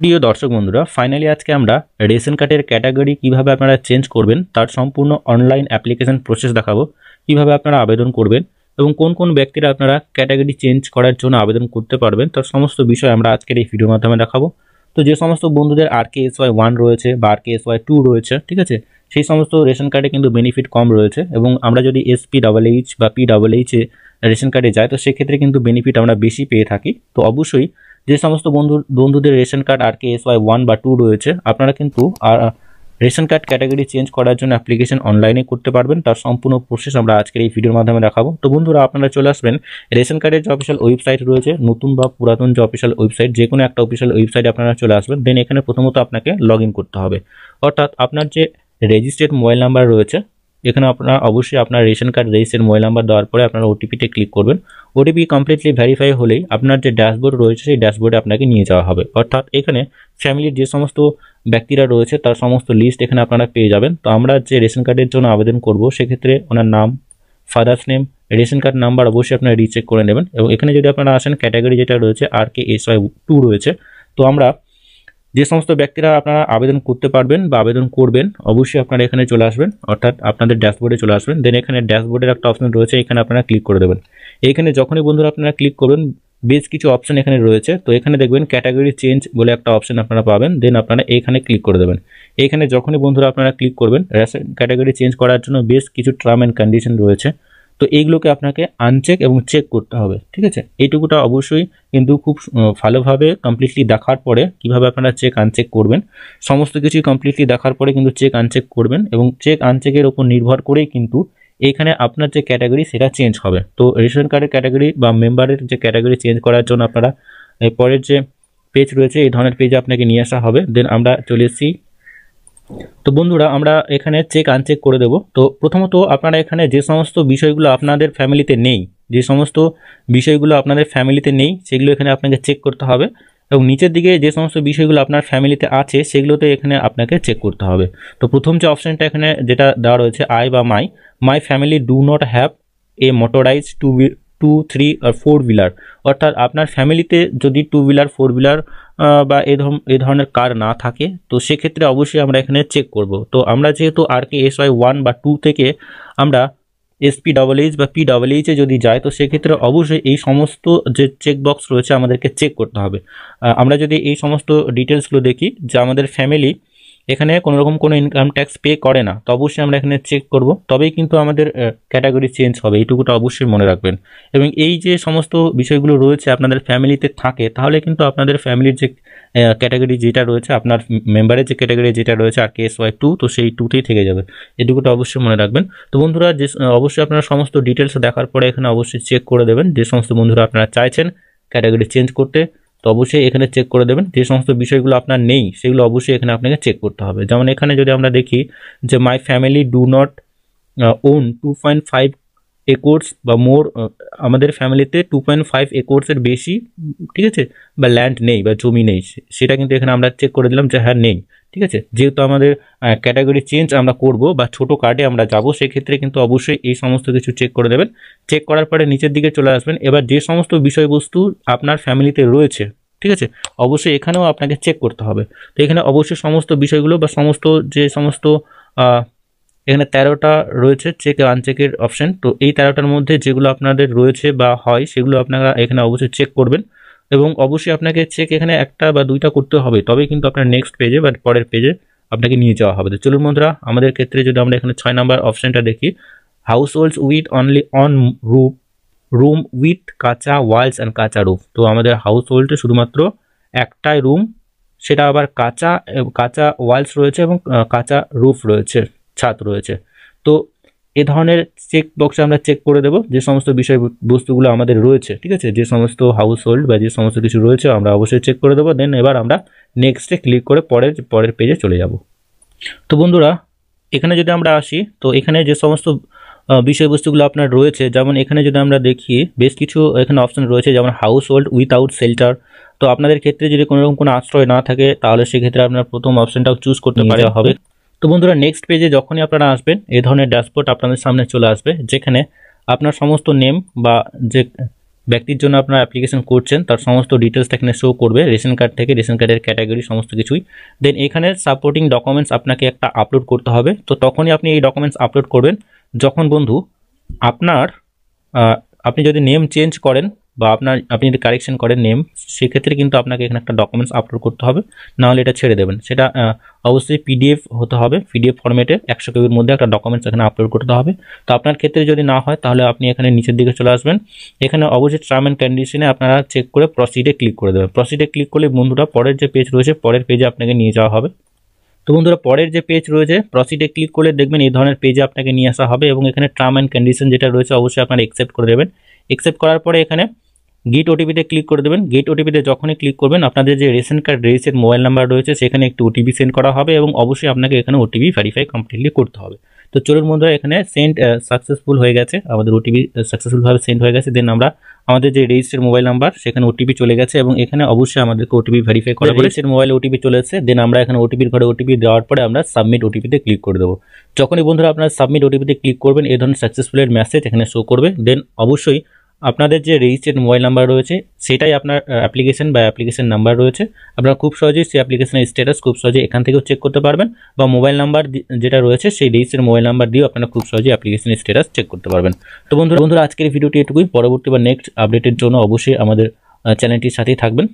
প্রিয় দর্শক বন্ধুরা ফাইনালি আজকে আমরা রেশন কার্ডের ক্যাটাগরি কিভাবে আপনারা চেঞ্জ করবেন তার সম্পূর্ণ অনলাইন অ্যাপ্লিকেশন প্রসেস দেখাবো কিভাবে আপনারা আবেদন করবেন এবং কোন কোন ব্যক্তিরা আপনারা ক্যাটাগরি চেঞ্জ করার জন্য আবেদন করতে পারবেন তার সমস্ত বিষয় আমরা আজকের এই ভিডিওর মাধ্যমে দেখাবো তো যে সমস্ত বন্ধুদের R K S Y one রয়েছে বা R K S Y two রয়েছে ঠিক আছে সেই সমস্ত রেশন কার্ডে কিন্তু বেনিফিট কম রয়েছে এবং আমরা যদি এসপি ডাবল এইচ বা পি ডাবল এইচে রেশন কার্ডে যাই তো সেক্ষেত্রে কিন্তু বেনিফিট আমরা বেশি পেয়ে থাকি তো অবশ্যই যে সমস্ত বন্ধু বন্ধুদের ration card R K S Y one বা টু রয়েছে আপনারা কিন্তু আর রেশন কার্ড ক্যাটাগরি চেঞ্জ করার জন্য অ্যাপ্লিকেশন অনলাইনে করতে পারবেন তার সম্পূর্ণ প্রসেস আমরা আজকের এই ভিডিওর মাধ্যমে দেখাবো তো বন্ধুরা আপনারা চলে আসবেন রেশন কার্ডের যে অফিসিয়াল ওয়েবসাইট রয়েছে নতুন বা পুরাতন যে অফিসিয়াল ওয়েবসাইট যে কোনো একটা অফিসিয়াল ওয়েবসাইটে আপনারা চলে আসবেন দেন এখানে প্রথমত আপনাকে লগ করতে হবে অর্থাৎ আপনার যে রেজিস্টার্ড মোবাইল নাম্বার রয়েছে এখানে আপনার অবশ্যই আপনার ration card register mobile number দেওয়ার পরে আপনার ওটিপিতে ক্লিক করবেন ওটিপি কমপ্লিটলি ভেরিফাই হলেই আপনার যে ড্যাশবোর্ড রয়েছে সেই ড্যাশবোর্ডে আপনাকে নিয়ে যাওয়া হবে অর্থাৎ এখানে ফ্যামিলির যে সমস্ত ব্যক্তিরা রয়েছে তার সমস্ত লিস্ট এখানে আপনারা পেয়ে যাবেন তো আমরা যে রেশন কার্ডের জন্য আবেদন করব সেক্ষেত্রে ওনার নাম father's name ration card number অবশ্যই আপনারা রিচেক করে নেবেন এবং এখানে যদি আপনারা আসেন ক্যাটাগরি যেটা রয়েছে R K S Y two রয়েছে তো আমরা যে সমস্ত ব্যক্তিরা আপনারা আবেদন করতে পারবেন বা আবেদন করবেন অবশ্যই আপনারা এখানে চলে আসবেন অর্থাৎ আপনাদের ড্যাশবোর্ডে চলে আসবেন দেন এখানে ড্যাশবোর্ডের একটা অপশন রয়েছে এখানে আপনারা ক্লিক করে দেবেন এখানে যখনই বন্ধুরা আপনারা ক্লিক করবেন বেশ কিছু অপশন এখানে রয়েছে তো এখানে দেখবেন ক্যাটাগরি চেঞ্জ বলে একটা অপশন আপনারা পাবেন দেন আপনারা এখানে ক্লিক করে দেবেন এখানে যখনই বন্ধুরা আপনারা ক্লিক করবেন ক্যাটাগরি চেঞ্জ করার জন্য বেশ কিছু টার্ম অ্যান্ড কন্ডিশন রয়েছে তো এইগুলোকে আপনাকে আনচেক এবং চেক করতে হবে ঠিক আছে এইটুকুটা অবশ্যই কিন্তু খুব ভালোভাবে কমপ্লিটলি দেখার পরে কিভাবে আপনারা চেক আনচেক করবেন সমস্ত কিছুই কমপ্লিটলি দেখার পরে কিন্তু চেক আনচেক করবেন এবং চেক আনচেকের ওপর নির্ভর করেই কিন্তু এখানে আপনার যে ক্যাটাগরি সেটা চেঞ্জ হবে তো রেশন কার্ডের ক্যাটাগরি বা মেম্বারের যে ক্যাটাগরি চেঞ্জ করার জন্য আপনারা এরপরের যে পেজ রয়েছে এই ধরনের পেজে আপনাকে নিয়ে আসা হবে দেন আমরা চলে এসেছি তো বন্ধুরা আমরা এখানে চেক আনচেক করে দেব তো প্রথমত আপনারা এখানে যে সমস্ত বিষয়গুলো আপনাদের ফ্যামিলিতে নেই যে সমস্ত বিষয়গুলো আপনাদের ফ্যামিলিতে নেই সেগুলো এখানে আপনাকে চেক করতে হবে এবং নিচের দিকে যে সমস্ত বিষয়গুলো আপনার ফ্যামিলিতে আছে সেগুলোতে এখানে আপনাকে চেক করতে হবে তো প্রথম যে অপশানটা এখানে যেটা দেওয়া রয়েছে আই বা my my family do not have a motorize two two three or four wheeler অর্থাৎ আপনার ফ্যামিলিতে যদি টু হুইলার ফোর হুইলার বা এ ধরনের কার না থাকে তো সেক্ষেত্রে অবশ্যই আমরা এখানে চেক করব তো আমরা যেহেতু R K S Y one বা টু থেকে আমরা এসপি ডাবল এইচ বা পি ডাবল এইচে যদি যায় তো সেক্ষেত্রে অবশ্যই এই সমস্ত যে চেকবক্স রয়েছে আমাদেরকে চেক করতে হবে আমরা যদি এই সমস্ত ডিটেলসগুলো দেখি যে আমাদের ফ্যামিলি এখানে কোনো রকম কোনো ইনকাম ট্যাক্স পে করে না তো অবশ্যই আমরা এখানে চেক করব তবেই কিন্তু আমাদের ক্যাটাগরি চেঞ্জ হবে এইটুকুটা অবশ্যই মনে রাখবেন এবং এই যে সমস্ত বিষয়গুলো রয়েছে আপনাদের ফ্যামিলিতে থাকে তাহলে কিন্তু আপনাদের ফ্যামিলির যে ক্যাটাগরি যেটা রয়েছে আপনার মেম্বারের যে ক্যাটাগরি যেটা রয়েছে আর কেস ওয়াই টু তো সেই টুতেই থেকে যাবে এটুকুটা অবশ্যই মনে রাখবেন তো বন্ধুরা যে অবশ্যই আপনারা সমস্ত ডিটেলস দেখার পরে এখানে অবশ্যই চেক করে দেবেন যে সমস্ত বন্ধুরা আপনারা চাইছেন ক্যাটাগরি চেঞ্জ করতে তো অবশ্যই এখানে চেক করে দেবেন যে সমস্ত বিষয়গুলো আপনার নেই সেগুলো অবশ্যই এখানে আপনাকে চেক করতে হবে যেমন এখানে যদি আমরা দেখি যে my family do not own two point five acres বা মোর আমাদের ফ্যামিলিতে টু পয়েন্ট ফাইভ একর্সের বেশি ঠিক আছে বা ল্যান্ড নেই বা জমি নেই সেটা কিন্তু এখানে আমরা চেক করে দিলাম যে হ্যাঁ নেই ঠিক আছে যেহেতু আমাদের ক্যাটাগরি চেঞ্জ আমরা করব বা ছোট কার্ডে আমরা যাব সেক্ষেত্রে কিন্তু অবশ্যই এই সমস্ত কিছু চেক করে দেবেন চেক করার পরে নিচের দিকে চলে আসবেন এবার যে সমস্ত বিষয়বস্তু আপনার ফ্যামিলিতে রয়েছে ঠিক আছে অবশ্যই এখানেও আপনাকে চেক করতে হবে তো এখানে অবশ্যই সমস্ত বিষয়গুলো বা সমস্ত যে সমস্ত এখানে তেরোটা রয়েছে চেক আনচেকের অপশান তো এই তেরোটার মধ্যে যেগুলো আপনাদের রয়েছে বা হয় সেগুলো আপনারা এখানে অবশ্যই চেক করবেন এবং অবশ্যই আপনাকে চেক এখানে একটা বা দুইটা করতে হবে তবে কিন্তু আপনার নেক্সট পেজে বা পরের পেজে আপনাকে নিয়ে যাওয়া হবে তো চলুন বন্ধুরা আমাদের ক্ষেত্রে যদি আমরা এখানে ছয় নাম্বার অপশানটা দেখি households with only one room room with kutcha walls and kutcha roof তো আমাদের হাউস হোল্ডে শুধুমাত্র একটাই রুম সেটা আবার কাঁচা কাঁচা ওয়ালস রয়েছে এবং কাঁচা রুফ রয়েছে ছাদ রয়েছে তো এ ধরনের চেক বক্সে আমরা চেক করে দেবো যে সমস্ত বিষয়বস্তুগুলো আমাদের রয়েছে ঠিক আছে যে সমস্ত হাউস হোল্ড বা যে সমস্ত কিছু রয়েছে আমরা অবশ্যই চেক করে দেবো দেন এবার আমরা নেক্সটে ক্লিক করে পরের পরের পেজে চলে যাব তো বন্ধুরা এখানে যদি আমরা আসি তো এখানে যে সমস্ত বিষয়বস্তুগুলো আপনার রয়েছে যেমন এখানে যদি আমরা দেখি বেশ কিছু এখানে অপশান রয়েছে যেমন হাউস হোল্ড উইথআউট শেল্টার তো আপনাদের ক্ষেত্রে যদি কোনোরকম কোনো আশ্রয় না থাকে তাহলে সেক্ষেত্রে আপনার প্রথম অপশানটাও চুজ করতে পারে হবে তো বন্ধুরা নেক্সট পেজে যখনই আপনারা আসবেন এই ধরনের ড্যাশবোর্ড আপনাদের সামনে চলে আসবে যেখানে আপনার সমস্ত নেম বা যে ব্যক্তির জন্য আপনারা অ্যাপ্লিকেশন করছেন তার সমস্ত ডিটেলসটা এখানে শো করবে রেশন কার্ড থেকে রেশন কার্ডের ক্যাটাগরি সমস্ত কিছুই দেন এখানে সাপোর্টিং ডকুমেন্টস আপনাকে একটা আপলোড করতে হবে তো তখনই আপনি এই ডকুমেন্টস আপলোড করবেন যখন বন্ধু আপনার আপনি যদি নেম চেঞ্জ করেন বা আপনার আপনি যদি কারেকশন করেন নেম সেক্ষেত্রে কিন্তু আপনাকে এখানে একটা ডকুমেন্টস আপলোড করতে হবে নাহলে এটা ছেড়ে দেবেন সেটা অবশ্যই পিডিএফ হতে হবে পিডিএফ ফর্মেটে একশো কেবির মধ্যে একটা ডকুমেন্টস এখানে আপলোড করতে হবে তো আপনার ক্ষেত্রে যদি না হয় তাহলে আপনি এখানে নিচের দিকে চলে আসবেন এখানে অবশ্যই টার্ম অ্যান্ড কন্ডিশনে আপনারা চেক করে প্রসিডে ক্লিক করে দেবেন প্রসিডে ক্লিক করলে বন্ধুরা পরের যে পেজ রয়েছে পরের পেজে আপনাকে নিয়ে যাওয়া হবে তো বন্ধুরা পরের যে পেজ রয়েছে প্রসিডে ক্লিক করলে দেখবেন এই ধরনের পেজে আপনাকে নিয়ে আসা হবে এবং এখানে টার্ম অ্যান্ড কন্ডিশন যেটা রয়েছে অবশ্যই আপনারা অ্যাকসেপ্ট করে দেবেন অ্যাকসেপ্ট করার পরে এখানে গেট ওটিপিতে ক্লিক করে দেবেন গেট ওটিপিতে যখনই ক্লিক করবেন আপনাদের যে ration card register mobile number রয়েছে সেখানে একটি ওটিপি সেন্ড করা হবে এবং অবশ্যই আপনাকে এখানে ওটিপি ভেরিফাই কমপ্লিটলি করতে হবে তো চলুন বন্ধুরা এখানে সেন্ড সাকসেসফুল হয়ে গেছে আমাদের ওটিপি সাকসেসফুলভাবে সেন্ড হয়ে গেছে দেন আমরা আমাদের যে রেজিস্টার মোবাইল নাম্বার সেখানে ওটিপি চলে গেছে এবং এখানে অবশ্যই আমাদেরকে ওটিপি ভেরিফাই করা রেজিস্টার মোবাইল ওটিপি চলে এসেছে দেন আমরা এখানে ওটিপির ঘরে ওটিপি দেওয়ার পরে আমরা সাবমিট ওটিপিতে ক্লিক করে দেবো যখনই বন্ধুরা আপনারা সাবমিট ওটিপিতে ক্লিক করবেন এই ধরনের সাকসেসফুলের মেসেজ এখানে শো করবে দেন অবশ্যই আপনাদের যে রেজিস্টার্ড মোবাইল নাম্বার রয়েছে সেটাই আপনার অ্যাপ্লিকেশন বা অ্যাপ্লিকেশান নাম্বার রয়েছে আপনারা খুব সহজেই সেই অ্যাপ্লিকেশনের স্ট্যাটাস খুব সহজে এখান থেকেও চেক করতে পারবেন বা মোবাইল নাম্বার যেটা রয়েছে সেই রেজিস্টার্ড মোবাইল নাম্বার দিয়েও আপনারা খুব সহজেই অ্যাপ্লিকেশনের স্ট্যাটাস চেক করতে পারবেন তো বন্ধুরা বন্ধুরা আজকের ভিডিওটি এটুকুই পরবর্তী বা নেক্সট আপডেটের জন্য অবশ্যই আমাদের চ্যানেলটির সাথেই থাকবেন